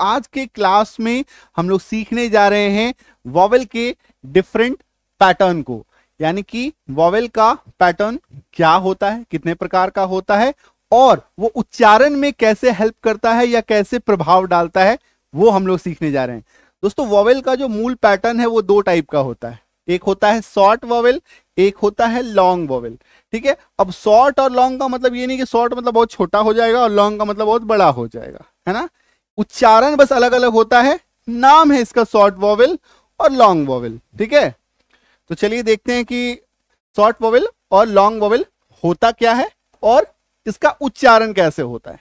आज के क्लास में हम लोग सीखने जा रहे हैं वॉवल के डिफरेंट पैटर्न को यानी कि वॉवल का पैटर्न क्या होता है कितने प्रकार का होता है और वो उच्चारण में कैसे हेल्प करता है या कैसे प्रभाव डालता है वो हम लोग सीखने जा रहे हैं दोस्तों वॉवल का जो मूल पैटर्न है वो दो टाइप का होता है एक होता है शॉर्ट वॉवल एक होता है लॉन्ग वॉवेल ठीक है अब शॉर्ट और लॉन्ग का मतलब ये नहीं कि शॉर्ट मतलब बहुत छोटा हो जाएगा और लॉन्ग का मतलब बहुत बड़ा हो जाएगा है ना उच्चारण बस अलग अलग होता है नाम है इसका शॉर्ट वॉवल और लॉन्ग वॉवल ठीक है तो चलिए देखते हैं कि शॉर्ट वॉवल और लॉन्ग वॉवल होता क्या है और इसका उच्चारण कैसे होता है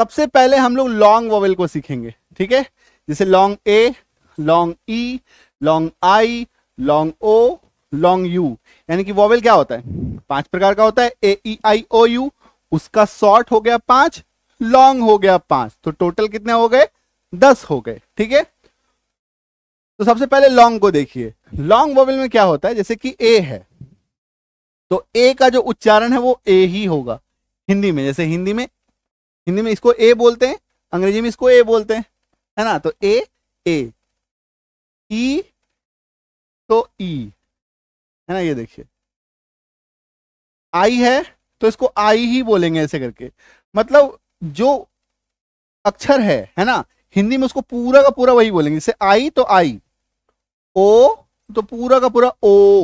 सबसे पहले हम लोग लॉन्ग वॉवल को सीखेंगे ठीक है जैसे long A long E long I long O long U यानी कि वॉवल क्या होता है पांच प्रकार का होता है ए ई आई ओ यू उसका शॉर्ट हो गया पांच लॉन्ग हो गया पांच तो टोटल कितने हो गए दस हो गए ठीक है तो सबसे पहले लॉन्ग को देखिए लॉन्ग वोवेल में क्या होता है जैसे कि ए है तो ए का जो उच्चारण है वो ए ही होगा हिंदी में जैसे हिंदी में हिंदी में इसको ए बोलते हैं अंग्रेजी में इसको ए बोलते हैं है ना तो ए ए ई तो ई है ना ये देखिए आई है तो इसको आई ही बोलेंगे ऐसे करके मतलब जो अक्षर है है ना हिंदी में उसको पूरा का पूरा वही बोलेंगे जैसे आई तो आई ओ तो पूरा का पूरा ओ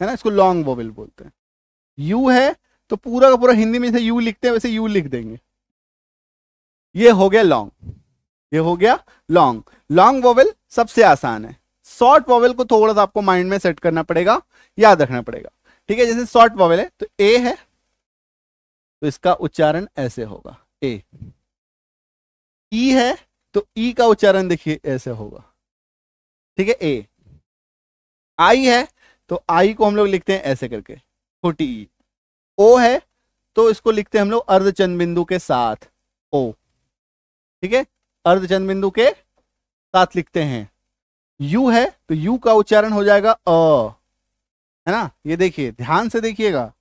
है ना इसको लॉन्ग वोवेल बोलते हैं यू है तो पूरा का पूरा हिंदी में जैसे यू लिखते हैं वैसे यू लिख देंगे ये हो गया लॉन्ग ये हो गया लॉन्ग लॉन्ग वोवेल सबसे आसान है शॉर्ट वोवेल को थोड़ा सा आपको माइंड में सेट करना पड़ेगा याद रखना पड़ेगा ठीक है जैसे शॉर्ट वोवेल है तो ए है तो इसका उच्चारण ऐसे होगा ए ई e है तो ई e का उच्चारण देखिए ऐसे होगा ठीक है ए आई है तो आई को हम लोग लिखते हैं ऐसे करके छोटी ई e. ओ है तो इसको लिखते हैं हम लोग अर्धचंद बिंदु के साथ ओ ठीक है अर्धचंद बिंदु के साथ लिखते हैं यू है तो यू का उच्चारण हो जाएगा अ है ना ये देखिए ध्यान से देखिएगा